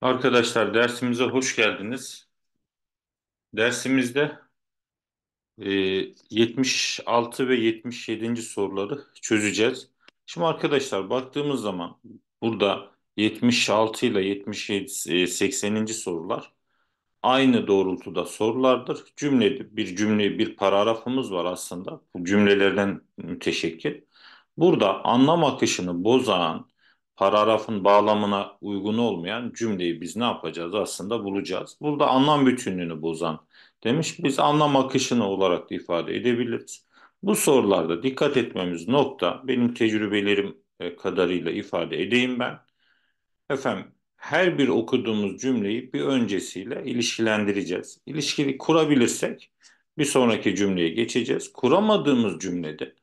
Arkadaşlar dersimize hoş geldiniz. Dersimizde e, 76 ve 77. soruları çözeceğiz. Şimdi arkadaşlar baktığımız zaman burada 76 ile 77, 80. E, sorular aynı doğrultuda sorulardır. Cümle bir cümle bir paragrafımız var aslında. Bu cümlelerden müteşekkil. Burada anlam akışını bozan paragrafın bağlamına uygun olmayan cümleyi biz ne yapacağız aslında bulacağız. Burada anlam bütünlüğünü bozan demiş biz anlam akışını olarak da ifade edebiliriz. Bu sorularda dikkat etmemiz nokta benim tecrübelerim e, kadarıyla ifade edeyim ben. Efendim her bir okuduğumuz cümleyi bir öncesiyle ilişkilendireceğiz. İlişkili kurabilirsek bir sonraki cümleye geçeceğiz. Kuramadığımız cümlede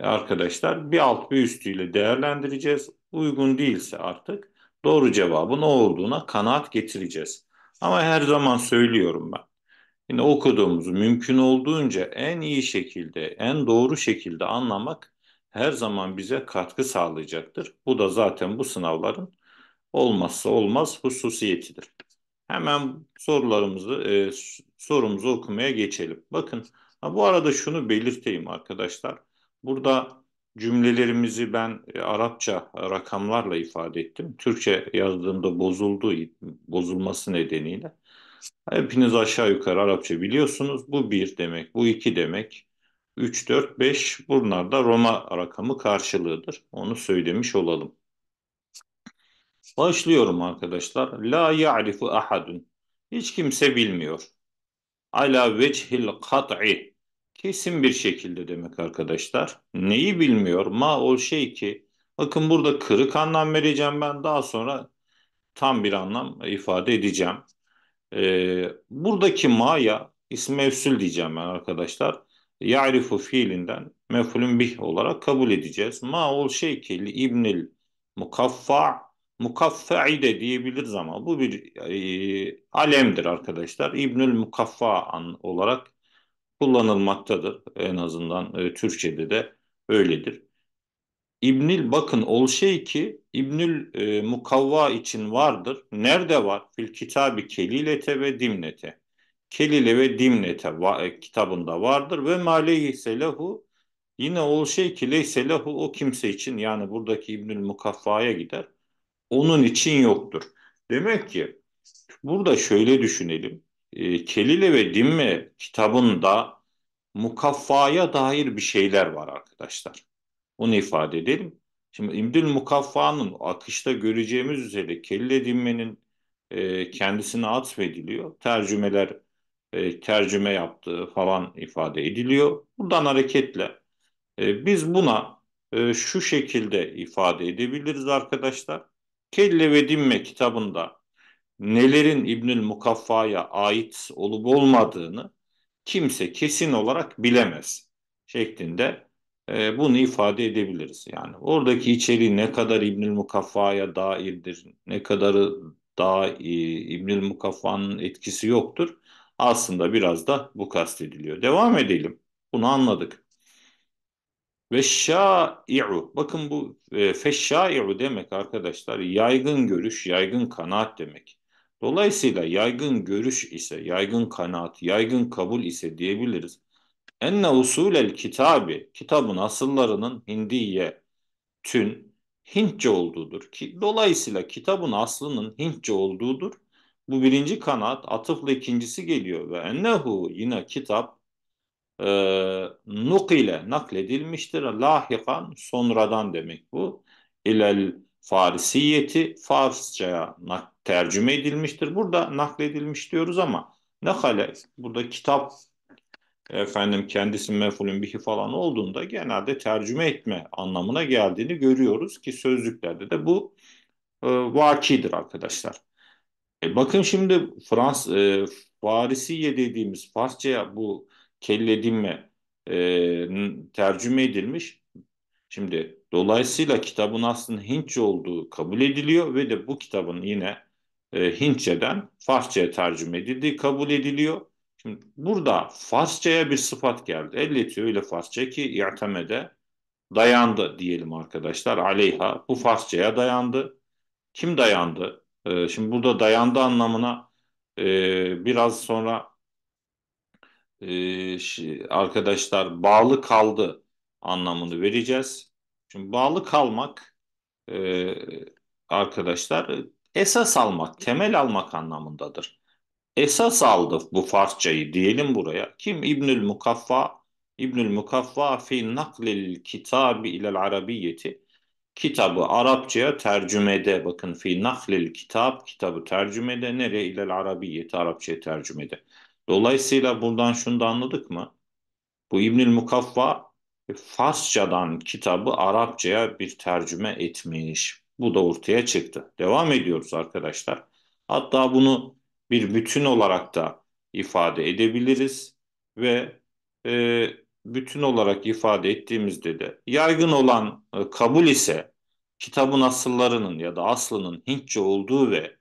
e, arkadaşlar bir alt bir üstüyle değerlendireceğiz uygun değilse artık doğru cevabın o olduğuna kanaat getireceğiz. Ama her zaman söylüyorum ben. Yine okuduğumuzu mümkün olduğunca en iyi şekilde, en doğru şekilde anlamak her zaman bize katkı sağlayacaktır. Bu da zaten bu sınavların olmazsa olmaz hususiyetidir. Hemen sorularımızı, e, sorumuzu okumaya geçelim. Bakın, ha bu arada şunu belirteyim arkadaşlar. Burada cümlelerimizi ben e, Arapça rakamlarla ifade ettim. Türkçe yazdığımda bozuldu, bozulması nedeniyle. Hepiniz aşağı yukarı Arapça biliyorsunuz. Bu bir demek, bu iki demek. 3, 4, 5 bunlar da Roma rakamı karşılığıdır. Onu söylemiş olalım. Başlıyorum arkadaşlar. La ya'rifu ahadun. Hiç kimse bilmiyor. Ala vechhil kat'i Kesin bir şekilde demek arkadaşlar. Neyi bilmiyor? Ma o şey ki bakın burada kırık anlam vereceğim ben daha sonra tam bir anlam ifade edeceğim. Ee, buradaki ma'ya ismi mevsül diyeceğim ben arkadaşlar. Ya'rifu fiilinden mefulün bih olarak kabul edeceğiz. Ma ol şey ki li ibnil mukaffa mukaffa'i de diyebiliriz ama bu bir e, alemdir arkadaşlar. İbnül mukaffa an olarak kullanılmaktadır. En azından e, Türkçe'de de öyledir. İbnül bakın ol şey ki İbnül e, mukavva için vardır. Nerede var? Fil kitabı kelilete ve dimnete. Kelile ve dimnete va, e, kitabında vardır. Ve maleyhi selahu yine ol şey ki leyselehu o kimse için yani buradaki İbnül Mukavvaya gider. Onun için yoktur. Demek ki burada şöyle düşünelim e, Kelile ve Dimme kitabında mukaffaya dair bir şeyler var arkadaşlar. Onu ifade edelim. Şimdi İmdül Mukaffa'nın akışta göreceğimiz üzere Kelile Dimme'nin e, kendisine atfediliyor. Tercümeler e, tercüme yaptığı falan ifade ediliyor. Buradan hareketle e, biz buna e, şu şekilde ifade edebiliriz arkadaşlar. Kelle ve Dimme kitabında nelerin İbnül Mukaffa'ya ait olup olmadığını kimse kesin olarak bilemez şeklinde e, bunu ifade edebiliriz. Yani oradaki içeriği ne kadar İbnül Mukaffa'ya dairdir, ne kadarı daha e, İbnül Mukaffa'nın etkisi yoktur. Aslında biraz da bu kastediliyor. Devam edelim. Bunu anladık. Ve şai'u. Bakın bu e, feşşai'u demek arkadaşlar yaygın görüş, yaygın kanaat demek. Dolayısıyla yaygın görüş ise, yaygın kanaat, yaygın kabul ise diyebiliriz. Enne el kitabi, kitabın asıllarının Hindiye, tün, Hintçe olduğudur. Ki, dolayısıyla kitabın aslının Hintçe olduğudur. Bu birinci kanaat atıfla ikincisi geliyor ve ennehu yine kitap e, ile nakledilmiştir. Lahikan sonradan demek bu. İlel Farisiyeti Farsça'ya tercüme edilmiştir. Burada nakledilmiş diyoruz ama nakale burada kitap efendim kendisi mefulün bihi falan olduğunda genelde tercüme etme anlamına geldiğini görüyoruz ki sözlüklerde de bu e, vakidir arkadaşlar. E, bakın şimdi Frans e, Farisiye dediğimiz Farsça'ya bu kelledinme e, tercüme edilmiş. Şimdi Dolayısıyla kitabın aslında Hintçe olduğu kabul ediliyor ve de bu kitabın yine e, Hintçeden Farsça'ya tercüme edildiği kabul ediliyor. Şimdi burada Farsça'ya bir sıfat geldi. Elleti öyle Farsça ki i'temede dayandı diyelim arkadaşlar. Aleyha bu Farsça'ya dayandı. Kim dayandı? E, şimdi burada dayandı anlamına e, biraz sonra e, arkadaşlar bağlı kaldı anlamını vereceğiz. Şimdi bağlı kalmak e, arkadaşlar e, esas almak, temel almak anlamındadır. Esas aldı bu Farsçayı diyelim buraya. Kim? İbnül Mukaffa İbnül Mukaffa fi naklil kitabi ilel arabiyeti kitabı Arapçaya tercümede bakın fi naklil kitap kitabı tercümede nereye ilel arabiyeti Arapçaya tercümede. Dolayısıyla buradan şunu da anladık mı? Bu İbnül Mukaffa e, Farsçadan kitabı Arapçaya bir tercüme etmiş. Bu da ortaya çıktı. Devam ediyoruz arkadaşlar. Hatta bunu bir bütün olarak da ifade edebiliriz ve e, bütün olarak ifade ettiğimizde de yaygın olan e, kabul ise kitabın asıllarının ya da aslının Hintçe olduğu ve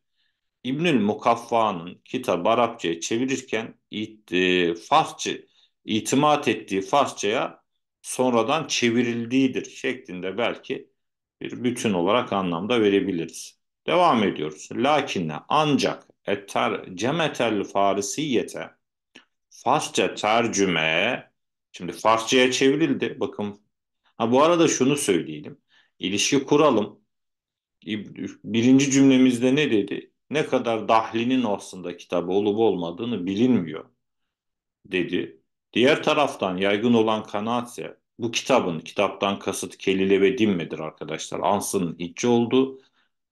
İbnül Mukaffa'nın kitabı Arapçaya çevirirken it, e, Farsça itimat ettiği Farsçaya sonradan çevrildiğidir şeklinde belki bir bütün olarak anlamda verebiliriz. Devam ediyoruz. Lakinle ancak etter cemetel farisiyete Farsça tercüme. şimdi Farsçaya çevrildi. Bakın ha bu arada şunu söyleyelim. İlişki kuralım. Birinci cümlemizde ne dedi? Ne kadar dahlinin aslında kitabı olup olmadığını bilinmiyor dedi. Diğer taraftan yaygın olan ise bu kitabın kitaptan kasıt kelile ve dimmedir arkadaşlar. Ansın içi oldu.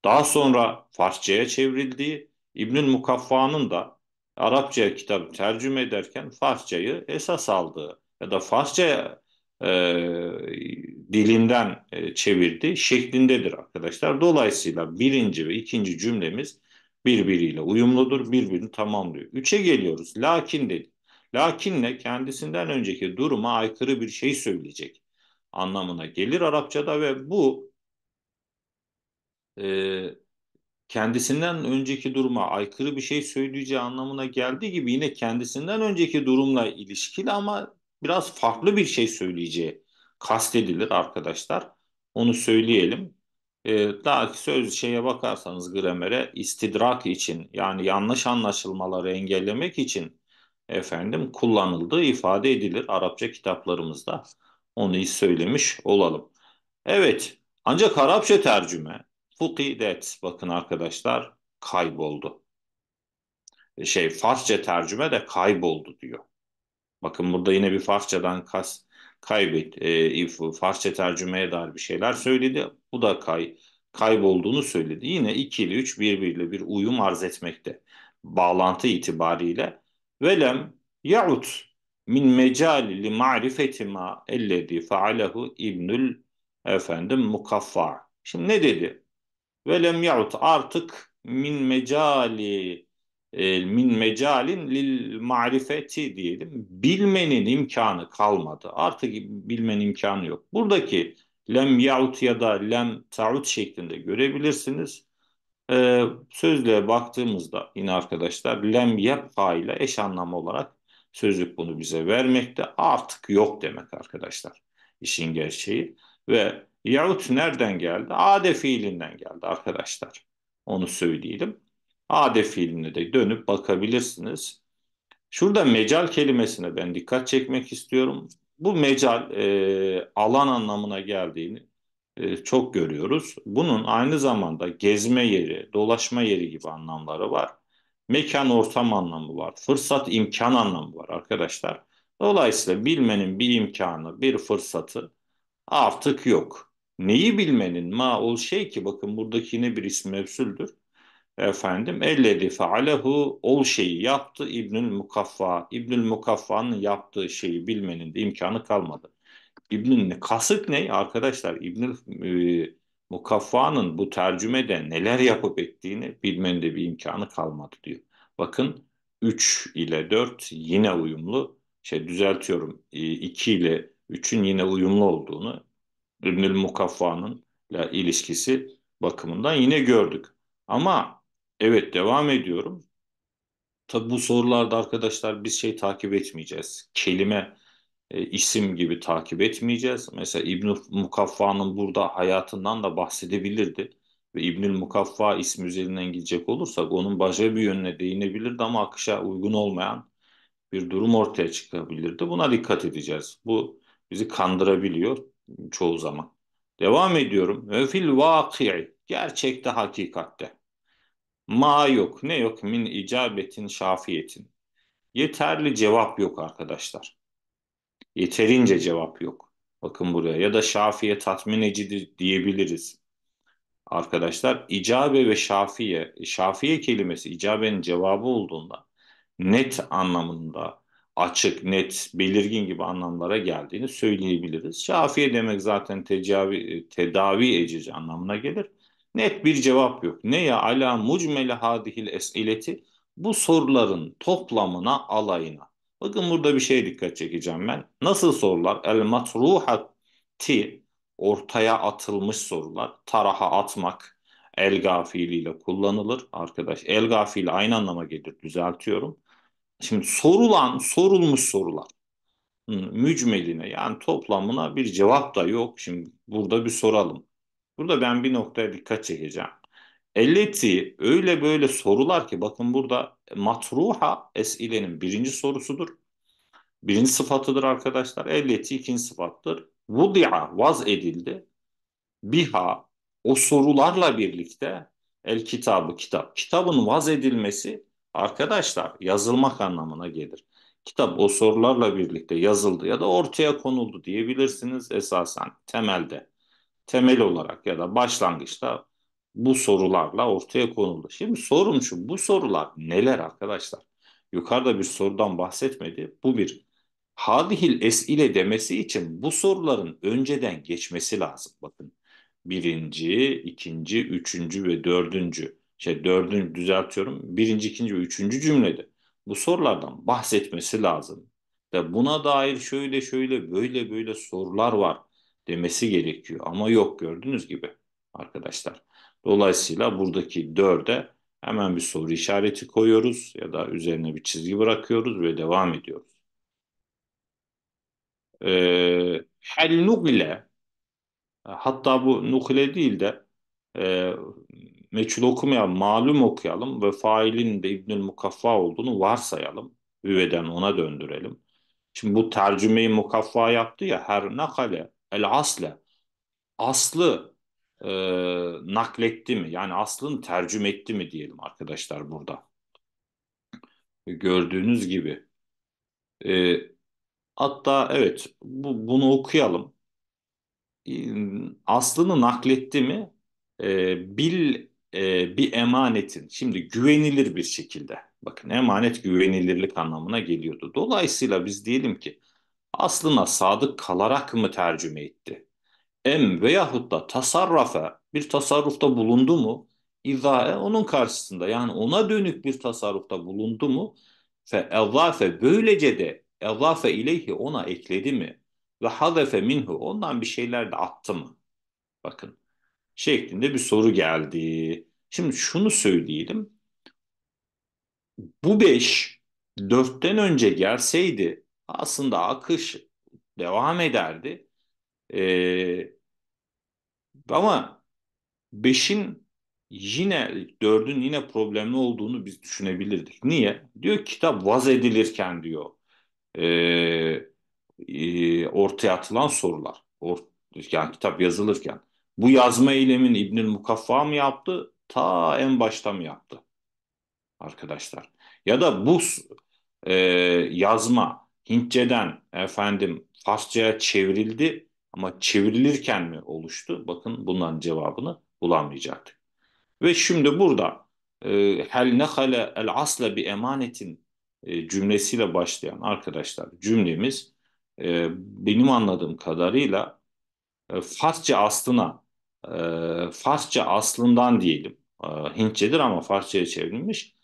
daha sonra Farsçaya çevrildiği, İbnül Mukaffa'nın da Arapçaya kitabı tercüme ederken Farsçayı esas aldığı ya da Farsça e, dilinden e, çevirdi şeklindedir arkadaşlar. Dolayısıyla birinci ve ikinci cümlemiz birbiriyle uyumludur, birbirini tamamlıyor. Üçe geliyoruz. Lakin dedi lakinle kendisinden önceki duruma aykırı bir şey söyleyecek anlamına gelir Arapçada ve bu e, kendisinden önceki duruma aykırı bir şey söyleyeceği anlamına geldiği gibi yine kendisinden önceki durumla ilişkili ama biraz farklı bir şey söyleyeceği kastedilir arkadaşlar. Onu söyleyelim. Ee, daha ki söz şeye bakarsanız gramere istidrak için yani yanlış anlaşılmaları engellemek için efendim kullanıldığı ifade edilir Arapça kitaplarımızda. Onu iyi söylemiş olalım. Evet ancak Arapça tercüme fukidet bakın arkadaşlar kayboldu. E, şey Farsça tercüme de kayboldu diyor. Bakın burada yine bir Farsçadan kas kaybet e, Farsça tercümeye dair bir şeyler söyledi. Bu da kay kaybolduğunu söyledi. Yine ikili üç birbiriyle bir uyum arz etmekte. Bağlantı itibariyle velem yaut min mecali li marifeti ma ellezî faalehu İbnül efendim mukaffa. Şimdi ne dedi? Velem yaut artık min mecali e, min mecalin lil marifeti diyelim. Bilmenin imkanı kalmadı. Artık bilmenin imkanı yok. Buradaki lem yaut ya da lem taut şeklinde görebilirsiniz. E, sözlüğe baktığımızda yine arkadaşlar lem yapha ile eş anlam olarak sözlük bunu bize vermekte. Artık yok demek arkadaşlar işin gerçeği. Ve yahut nereden geldi? Ade fiilinden geldi arkadaşlar. Onu söyleyelim. Ade fiiline de dönüp bakabilirsiniz. Şurada mecal kelimesine ben dikkat çekmek istiyorum. Bu mecal e, alan anlamına geldiğini e, çok görüyoruz. Bunun aynı zamanda gezme yeri, dolaşma yeri gibi anlamları var. Mekan ortam anlamı var. Fırsat imkan anlamı var arkadaşlar. Dolayısıyla bilmenin bir imkanı, bir fırsatı artık yok. Neyi bilmenin ma ol şey ki bakın buradaki ne bir isim mevsuldür. Efendim elledi faalehu ol şeyi yaptı İbnül Mukaffa. İbnül Mukaffa'nın yaptığı şeyi bilmenin de imkanı kalmadı. İbnül kasık ne arkadaşlar? İbnül e, Mukaffa'nın bu tercümede neler yapıp ettiğini bilmenin de bir imkanı kalmadı diyor. Bakın 3 ile 4 yine uyumlu. Şey düzeltiyorum 2 e, ile 3'ün yine uyumlu olduğunu İbnül Mukaffa'nın ilişkisi bakımından yine gördük. Ama evet devam ediyorum. Tabi bu sorularda arkadaşlar biz şey takip etmeyeceğiz. Kelime e, isim gibi takip etmeyeceğiz. Mesela İbn Mukaffa'nın burada hayatından da bahsedebilirdi ve İbn Mukaffa ismi üzerinden gidecek olursak onun başka bir yönüne değinebilirdi ama akışa uygun olmayan bir durum ortaya çıkabilirdi. Buna dikkat edeceğiz. Bu bizi kandırabiliyor çoğu zaman. Devam ediyorum. Ve fil vaki'i gerçekte hakikatte. Ma yok. Ne yok? Min icabetin şafiyetin. Yeterli cevap yok arkadaşlar. Yeterince cevap yok. Bakın buraya. Ya da Şafi'ye tatmin edici diyebiliriz. Arkadaşlar icabe ve şafiye, şafiye kelimesi icabenin cevabı olduğunda net anlamında açık, net, belirgin gibi anlamlara geldiğini söyleyebiliriz. Şafiye demek zaten tecavi, e, tedavi edici anlamına gelir. Net bir cevap yok. Ne ya ala mucmeli hadihil esileti bu soruların toplamına alayına. Bakın burada bir şey dikkat çekeceğim ben. Nasıl sorular? El matruhati ortaya atılmış sorular. Taraha atmak elga fiiliyle kullanılır arkadaş. Elga fiili aynı anlama gelir düzeltiyorum. Şimdi sorulan, sorulmuş sorular. Mücmeline yani toplamına bir cevap da yok. Şimdi burada bir soralım. Burada ben bir noktaya dikkat çekeceğim. Elleti öyle böyle sorular ki bakın burada matruha esilenin birinci sorusudur. Birinci sıfatıdır arkadaşlar. elleti ikinci sıfattır. Vudi'a vaz edildi. Biha o sorularla birlikte el kitabı kitap. Kitabın vaz edilmesi arkadaşlar yazılmak anlamına gelir. Kitap o sorularla birlikte yazıldı ya da ortaya konuldu diyebilirsiniz esasen temelde. Temel olarak ya da başlangıçta bu sorularla ortaya konuldu. Şimdi sorum şu, bu sorular neler arkadaşlar? Yukarıda bir sorudan bahsetmedi. Bu bir. Hadihil ile demesi için bu soruların önceden geçmesi lazım. Bakın birinci, ikinci, üçüncü ve dördüncü. Şey dördüncü düzeltiyorum. Birinci, ikinci ve üçüncü cümlede bu sorulardan bahsetmesi lazım. Ve buna dair şöyle şöyle böyle böyle sorular var demesi gerekiyor. Ama yok gördüğünüz gibi arkadaşlar. Dolayısıyla buradaki 4'e hemen bir soru işareti koyuyoruz ya da üzerine bir çizgi bırakıyoruz ve devam ediyoruz. Hel ee, hatta bu nukile değil de e, meçhul okumayalım, malum okuyalım ve failin de İbnül Mukaffa olduğunu varsayalım. Üveden ona döndürelim. Şimdi bu tercümeyi mukaffa yaptı ya her nakale el asle aslı e, nakletti mi? Yani aslını tercüme etti mi diyelim arkadaşlar burada. Gördüğünüz gibi. E, hatta evet bu, bunu okuyalım. E, aslını nakletti mi? E, bil e, bir emanetin şimdi güvenilir bir şekilde bakın emanet güvenilirlik anlamına geliyordu. Dolayısıyla biz diyelim ki aslına sadık kalarak mı tercüme etti? em veyahut da tasarrafa bir tasarrufta bulundu mu? İzae onun karşısında yani ona dönük bir tasarrufta bulundu mu? Fe ezafe böylece de ezafe ileyhi ona ekledi mi? Ve hadefe minhu ondan bir şeyler de attı mı? Bakın şeklinde bir soru geldi. Şimdi şunu söyleyelim. Bu beş dörtten önce gelseydi aslında akış devam ederdi. Ee, ama 5'in yine 4'ün yine problemli olduğunu biz düşünebilirdik. Niye? Diyor kitap vaz edilirken diyor e, e, ortaya atılan sorular. Or, yani kitap yazılırken. Bu yazma eylemin İbnül Mukaffa mı yaptı? Ta en başta mı yaptı? Arkadaşlar. Ya da bu e, yazma Hintçeden efendim Farsçaya çevrildi ama çevrilirken mi oluştu? Bakın bundan cevabını bulamayacaktık. Ve şimdi burada e, hel nehale el asla bir emanetin e, cümlesiyle başlayan arkadaşlar cümlemiz e, benim anladığım kadarıyla Farsça aslına Farsça aslından diyelim Hintçedir ama Farsçaya çevrilmiş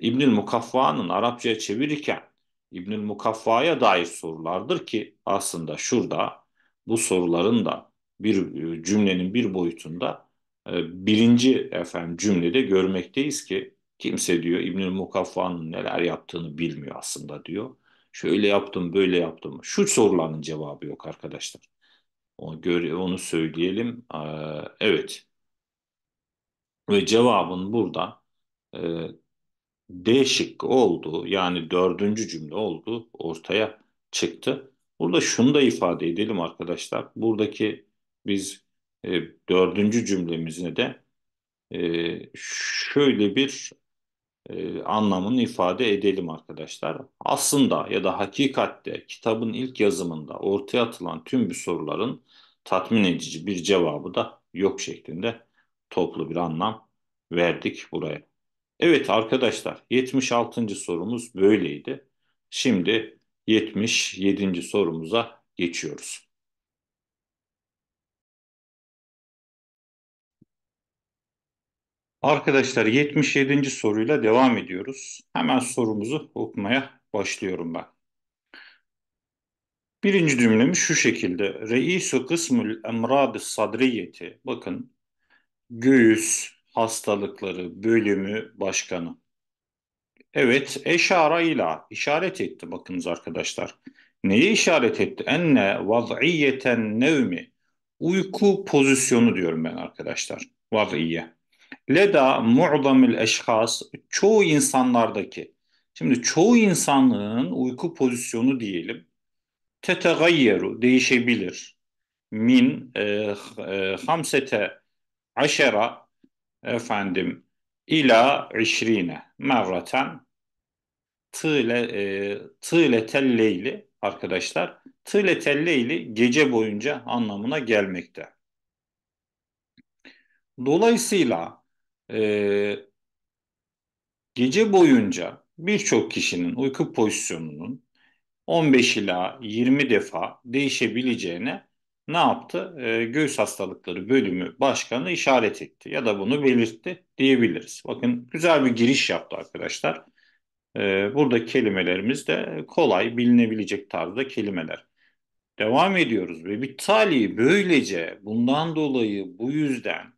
İbnül Mukaffa'nın Arapçaya çevirirken İbnül Mukaffa'ya dair sorulardır ki aslında şurada bu soruların da bir e, cümlenin bir boyutunda e, birinci efendim cümlede görmekteyiz ki kimse diyor İbnül Mukaffa'nın neler yaptığını bilmiyor aslında diyor. Şöyle yaptım, böyle yaptım. Şu soruların cevabı yok arkadaşlar. Onu, gör, onu söyleyelim. Ee, evet. Ve cevabın burada e, D olduğu yani dördüncü cümle olduğu ortaya çıktı. Burada şunu da ifade edelim arkadaşlar. Buradaki biz e, dördüncü cümlemizde de e, şöyle bir e, anlamını ifade edelim arkadaşlar. Aslında ya da hakikatte kitabın ilk yazımında ortaya atılan tüm bu soruların tatmin edici bir cevabı da yok şeklinde toplu bir anlam verdik buraya. Evet arkadaşlar 76. sorumuz böyleydi. Şimdi 77. sorumuza geçiyoruz. Arkadaşlar 77. soruyla devam ediyoruz. Hemen sorumuzu okumaya başlıyorum ben. Birinci cümlemiz şu şekilde. Reisu kısmül emrad sadriyeti. Bakın göğüs hastalıkları bölümü başkanı. Evet, eşara işaret etti bakınız arkadaşlar. Neye işaret etti? Enne vaz'iyeten nevmi. Uyku pozisyonu diyorum ben arkadaşlar. Vaz'iye. Leda mu'damil eşhas. Çoğu insanlardaki. Şimdi çoğu insanlığın uyku pozisyonu diyelim. Tetegayyeru değişebilir. Min e, e, hamsete aşera efendim ila işrine merraten tıle ile e, tı telleyli arkadaşlar tıle ile telleyli gece boyunca anlamına gelmekte. Dolayısıyla e, gece boyunca birçok kişinin uyku pozisyonunun 15 ila 20 defa değişebileceğine ne yaptı? E, göğüs hastalıkları bölümü başkanı işaret etti ya da bunu belirtti diyebiliriz. Bakın güzel bir giriş yaptı arkadaşlar. E, ee, buradaki kelimelerimiz de kolay bilinebilecek tarzda kelimeler. Devam ediyoruz ve bitali böylece bundan dolayı bu yüzden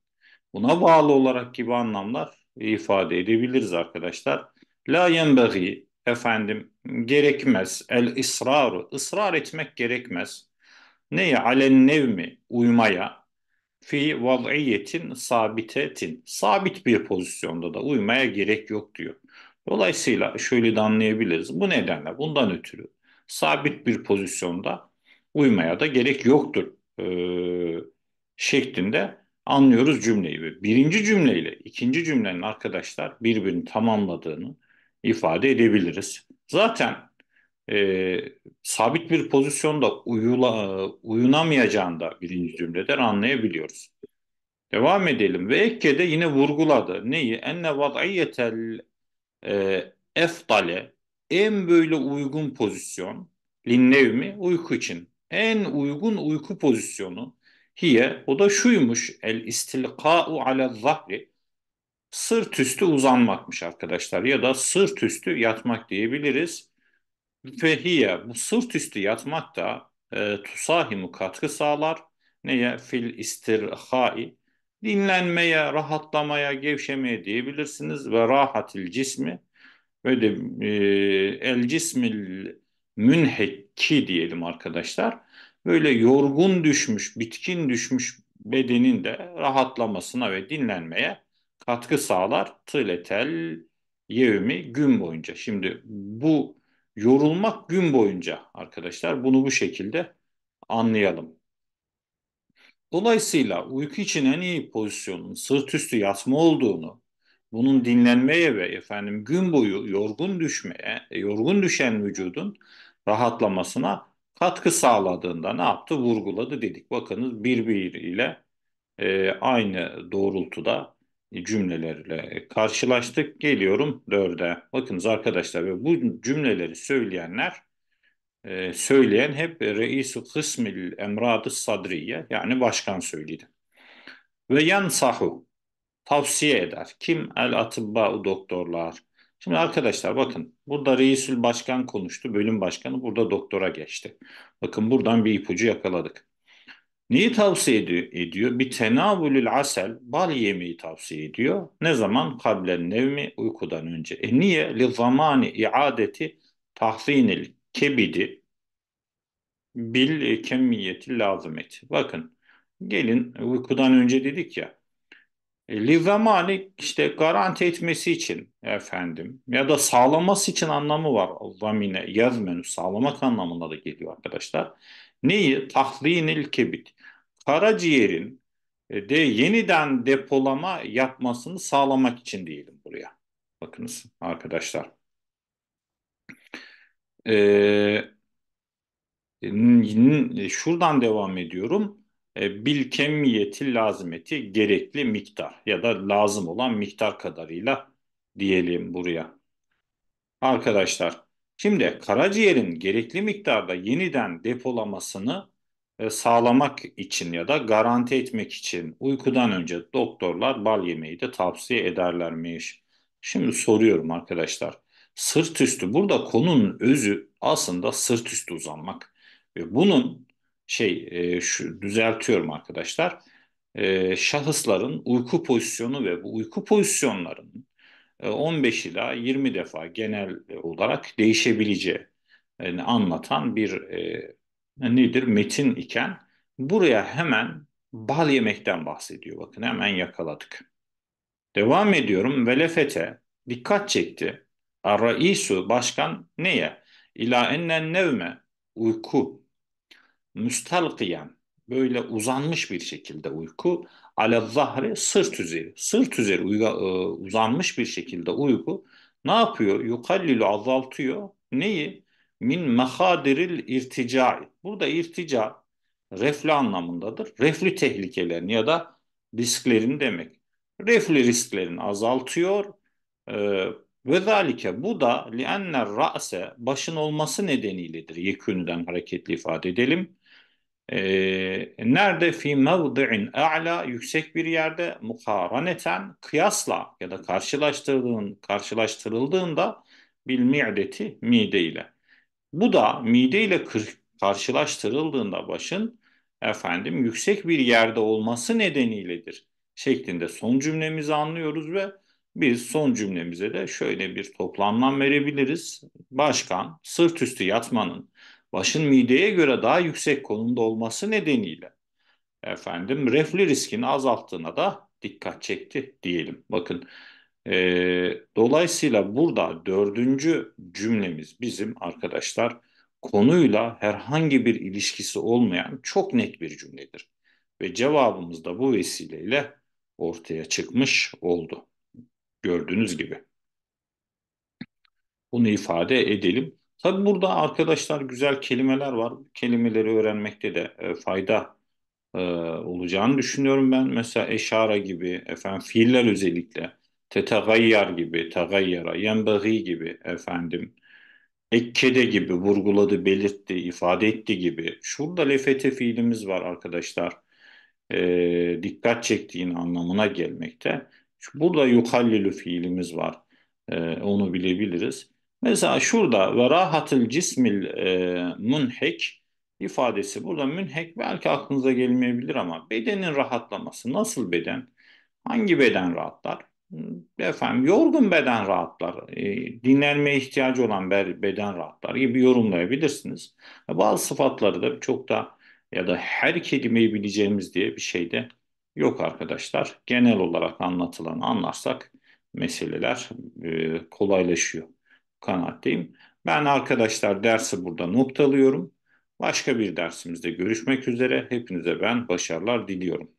buna bağlı olarak gibi anlamlar ifade edebiliriz arkadaşlar. La yenbeği efendim gerekmez el ısrarı ısrar etmek gerekmez Neye? Alen nevmi uymaya fi vad'iyetin sabitetin. Sabit bir pozisyonda da uymaya gerek yok diyor. Dolayısıyla şöyle de anlayabiliriz. Bu nedenle bundan ötürü sabit bir pozisyonda uymaya da gerek yoktur e, şeklinde anlıyoruz cümleyi. Ve birinci cümleyle ikinci cümlenin arkadaşlar birbirini tamamladığını ifade edebiliriz. Zaten e, sabit bir pozisyonda uyula, uyunamayacağını da birinci cümleden anlayabiliyoruz. Devam edelim. Ve Ekke de yine vurguladı. Neyi? Enne vad'iyetel e, eftale en böyle uygun pozisyon linnevmi uyku için. En uygun uyku pozisyonu hiye o da şuymuş el istilka'u ala zahri sırt üstü uzanmakmış arkadaşlar ya da sırt üstü yatmak diyebiliriz müfehiye bu sırt üstü yatmak da e, tusahimu katkı sağlar. Neye? Fil istirhai. Dinlenmeye, rahatlamaya, gevşemeye diyebilirsiniz. Ve rahatil cismi ve de e, el cismil münhekki diyelim arkadaşlar. Böyle yorgun düşmüş, bitkin düşmüş bedenin de rahatlamasına ve dinlenmeye katkı sağlar. Tületel yevmi gün boyunca. Şimdi bu Yorulmak gün boyunca arkadaşlar bunu bu şekilde anlayalım. Dolayısıyla uyku için en iyi pozisyonun sırt üstü yatma olduğunu, bunun dinlenmeye ve efendim gün boyu yorgun düşmeye, e, yorgun düşen vücudun rahatlamasına katkı sağladığında ne yaptı? Vurguladı dedik. Bakınız birbiriyle e, aynı doğrultuda cümlelerle e, karşılaştık. Geliyorum dörde. Bakınız arkadaşlar bu cümleleri söyleyenler e, söyleyen hep reis-i kısmil emradı sadriye yani başkan söyledi. Ve yansahu tavsiye eder. Kim el atibba doktorlar. Şimdi arkadaşlar bakın burada reisül başkan konuştu bölüm başkanı burada doktora geçti. Bakın buradan bir ipucu yakaladık. Neyi tavsiye ediyor? Bir tenavülül asel, bal yemeği tavsiye ediyor. Ne zaman? Kablen nevmi, uykudan önce. E niye? Li zamani iadeti tahfinil kebidi bil e, kemiyeti lazımeti. Bakın, gelin e, uykudan önce dedik ya. E, li zamani işte garanti etmesi için efendim ya da sağlaması için anlamı var. Zamine yazmenü sağlamak anlamına da geliyor arkadaşlar. Neyi? Tahrinil kebit. Karaciğerin e, de yeniden depolama yapmasını sağlamak için diyelim buraya. Bakınız arkadaşlar. Ee, şuradan devam ediyorum. Bil kemiyeti lazimeti gerekli miktar ya da lazım olan miktar kadarıyla diyelim buraya. Arkadaşlar Şimdi karaciğerin gerekli miktarda yeniden depolamasını e, sağlamak için ya da garanti etmek için uykudan önce doktorlar bal yemeği de tavsiye ederlermiş. Şimdi soruyorum arkadaşlar. Sırt üstü burada konunun özü aslında sırt üstü uzanmak. E, bunun şey e, şu düzeltiyorum arkadaşlar. E, şahısların uyku pozisyonu ve bu uyku pozisyonlarının 15 ee, ila 20 defa genel olarak değişebileceğini anlatan bir e, nedir metin iken buraya hemen bal yemekten bahsediyor. Bakın hemen yakaladık. Devam ediyorum. Velefete dikkat çekti. Arraisu başkan neye? İla ennen nevme uyku. Müstalkiyen böyle uzanmış bir şekilde uyku. Ala zahre sırt üzeri. Sırt üzeri uyga, e, uzanmış bir şekilde uyku ne yapıyor? Yukallilu azaltıyor. Neyi? Min mehadiril irticai. Burada irtica reflü anlamındadır. Reflü tehlikelerini ya da risklerini demek. Reflü risklerini azaltıyor. E, ve zalike bu da lienner ra'se başın olması nedeniyledir. Yekünüden hareketli ifade edelim. E, nerede fi mevdi'in a'la yüksek bir yerde mukaraneten kıyasla ya da karşılaştırdığın karşılaştırıldığında bil mi'deti mide ile. Bu da mide ile karşılaştırıldığında başın efendim yüksek bir yerde olması nedeniyledir şeklinde son cümlemizi anlıyoruz ve biz son cümlemize de şöyle bir toplamdan verebiliriz. Başkan sırt üstü yatmanın başın mideye göre daha yüksek konumda olması nedeniyle efendim reflü riskini azalttığına da dikkat çekti diyelim. Bakın e, dolayısıyla burada dördüncü cümlemiz bizim arkadaşlar konuyla herhangi bir ilişkisi olmayan çok net bir cümledir. Ve cevabımız da bu vesileyle ortaya çıkmış oldu. Gördüğünüz gibi. Bunu ifade edelim. Tabi burada arkadaşlar güzel kelimeler var. Kelimeleri öğrenmekte de e, fayda e, olacağını düşünüyorum ben. Mesela eşara gibi, efendim fiiller özellikle, tetagayyar gibi, tagayyara, yenbagi gibi efendim, ekkede gibi, vurguladı, belirtti, ifade etti gibi. Şurada lefete fiilimiz var arkadaşlar. E, dikkat çektiğin anlamına gelmekte. Burada yukallilü fiilimiz var. E, onu bilebiliriz. Mesela şurada ve rahatıl cismil e, munhek ifadesi. Burada münhek belki aklınıza gelmeyebilir ama bedenin rahatlaması. Nasıl beden? Hangi beden rahatlar? Efendim yorgun beden rahatlar, e, dinlenmeye ihtiyacı olan beden rahatlar gibi yorumlayabilirsiniz. E, bazı sıfatları da çok da ya da her kelimeyi bileceğimiz diye bir şey de yok arkadaşlar. Genel olarak anlatılanı anlarsak meseleler e, kolaylaşıyor kanaatteyim. Ben arkadaşlar dersi burada noktalıyorum. Başka bir dersimizde görüşmek üzere. Hepinize ben başarılar diliyorum.